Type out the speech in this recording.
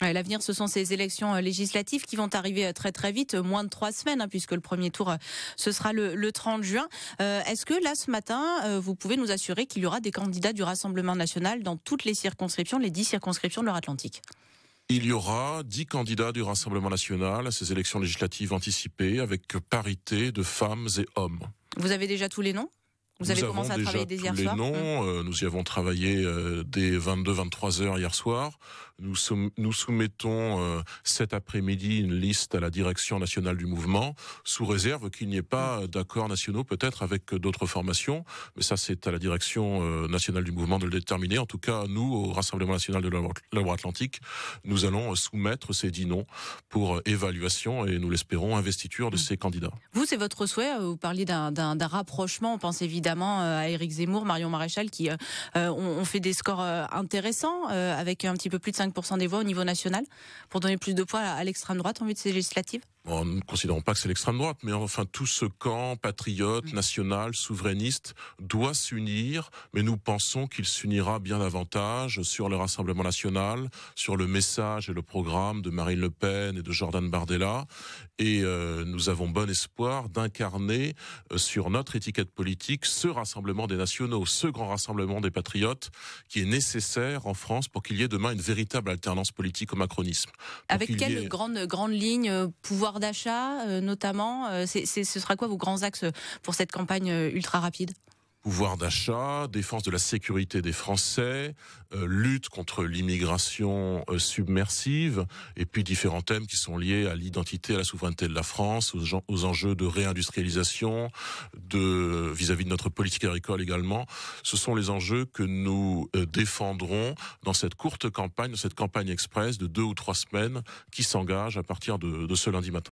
L'avenir, ce sont ces élections euh, législatives qui vont arriver euh, très très vite, euh, moins de trois semaines, hein, puisque le premier tour, ce sera le, 30 juin. Est-ce que là, ce matin, vous pouvez nous assurer qu'il y aura des candidats du Rassemblement national dans toutes les circonscriptions, les dix circonscriptions de l'Atlantique il y aura dix candidats du Rassemblement national à ces élections législatives anticipées avec parité de femmes et hommes. Vous avez déjà tous les noms vous nous avez commencé à travailler dès hier les soir noms, mmh. euh, Nous y avons travaillé des euh, dès 22-23 heures hier soir. Nous, nous soumettons euh, cet après-midi une liste à la direction nationale du mouvement, sous réserve qu'il n'y ait pas d'accord mmh. d'accords nationaux peut-être avec d'autres formations. Mais ça, c'est à la direction nationale du mouvement de le déterminer. En tout cas, nous, au Rassemblement national de Loire atlantique, nous allons soumettre ces dix noms pour évaluation et nous l'espérons investiture de mmh. ces candidats. Vous, c'est votre souhait Vous parliez d'un rapprochement, on pense évidemment évidemment euh, à Éric Zemmour, Marion Maréchal, qui euh, euh, ont, fait des scores intéressants, avec un petit peu plus de 5% des voix au niveau national, pour donner plus de poids à l'extrême droite en vue de ces législatives en ne considérant pas que c'est l'extrême droite, mais enfin tout ce camp patriote, national, souverainiste doit s'unir, mais nous pensons qu'il s'unira bien davantage sur le Rassemblement national, sur le message et le programme de Marine Le Pen et de Jordan Bardella, et euh, nous avons bon espoir d'incarner euh, sur notre étiquette politique ce Rassemblement des nationaux, ce grand Rassemblement des patriotes qui est nécessaire en France pour qu'il y ait demain une véritable alternance politique au macronisme. Avec quelle grande, grande ligne euh, pouvoir d'achat, euh, notamment euh, Ce sera quoi vos grands axes pour cette campagne euh, ultra rapide pouvoir d'achat, défense de la sécurité des Français, lutte contre l'immigration submersive, et puis différents thèmes qui sont liés à l'identité, à la souveraineté de la France, aux, enjeux de réindustrialisation, de vis-à-vis de notre politique agricole également. Ce sont les enjeux que nous défendrons dans cette courte campagne, dans cette campagne express de deux ou trois semaines qui s'engage à partir de ce lundi matin.